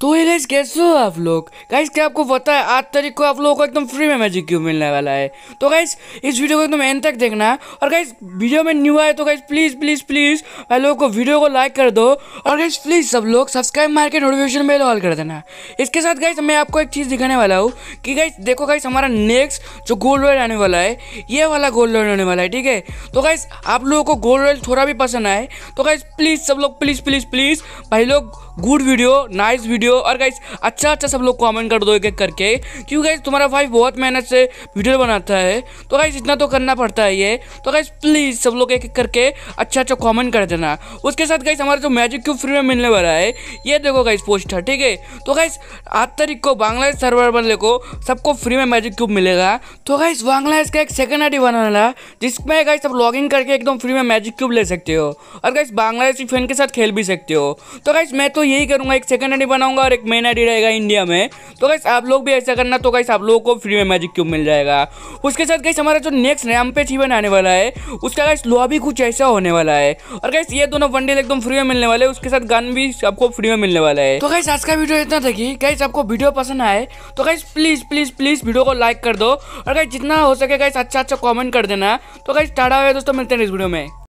तो ये गाइस कैसे हो आप लोग गाइस क्या आपको पता है आठ तारीख को आप लोगों को एकदम फ्री में मैजिक क्यूब मिलने वाला है तो गाइस इस वीडियो को एकदम एंड तक देखना और गाइस वीडियो में न्यू आए तो गाइस प्लीज़ प्लीज़ प्लीज़ भाई लोगों को वीडियो को लाइक कर दो और गाइस प्लीज़ सब लोग सब्सक्राइब मार के नोटिफिकेशन बेल ऑल कर देना इसके साथ गाइस मैं आपको एक चीज़ दिखाने वाला हूँ कि गाइस देखो गाइस हमारा नेक्स्ट जो गोल्ड रॉयल आने वाला है ये वाला गोल्ड रॉयल होने वाला है ठीक है तो गाइस आप लोगों को गोल्ड रॉयल थोड़ा भी पसंद आए तो गाइस प्लीज़ सब लोग प्लीज़ प्लीज़ प्लीज़ भाई लोग गुड वीडियो नाइस वीडियो और गाइस अच्छा अच्छा सब लोग कमेंट कर दो एक एक करके क्योंकि गाइस तुम्हारा भाई बहुत मेहनत से वीडियो बनाता है तो गाइस इतना तो करना पड़ता है ये तो गाइस प्लीज़ सब लोग एक एक करके अच्छा अच्छा कॉमेंट कर देना उसके साथ गाइस हमारा जो मैजिक क्यूब फ्री में मिलने वाला है ये देखो गाइस पोस्टर ठीक है तो गाइस आठ तारीख को बांग्लादेश सर्वर ले को सबको फ्री में मैजिक क्यूब मिलेगा तो गाइस बांग्लादेश का एक सेकेंड आई बनाना जिसमें गाइस आप लॉगिन करके एकदम फ्री में मैजिक क्यूब ले सकते हो और गाइस बांग्लादेशी फ्रेंड के साथ खेल भी सकते हो तो गाइस मैं तो यही करूंगा एक सेकंड आईडी बनाऊंगा और एक मेन आईडी रहेगा इंडिया में तो कैसे आप लोग भी ऐसा करना तो कैसे आप लोगों को फ्री में मैजिक क्यूब मिल जाएगा उसके साथ कैसे हमारा जो नेक्स्ट रैम पे इवेंट आने वाला है उसका कैसे लोहा भी कुछ ऐसा होने वाला है और कैसे ये दोनों वनडील एकदम फ्री में मिलने वाले उसके साथ गन भी आपको फ्री में मिलने वाला है तो कैसे आज का वीडियो इतना था कि गाइस आपको वीडियो पसंद आए तो कैसे प्लीज प्लीज प्लीज वीडियो को लाइक कर दो और गाइस जितना हो सके कैसे अच्छा अच्छा कॉमेंट कर देना तो कैसे टाड़ा हुआ दोस्तों मिलते हैं इस वीडियो में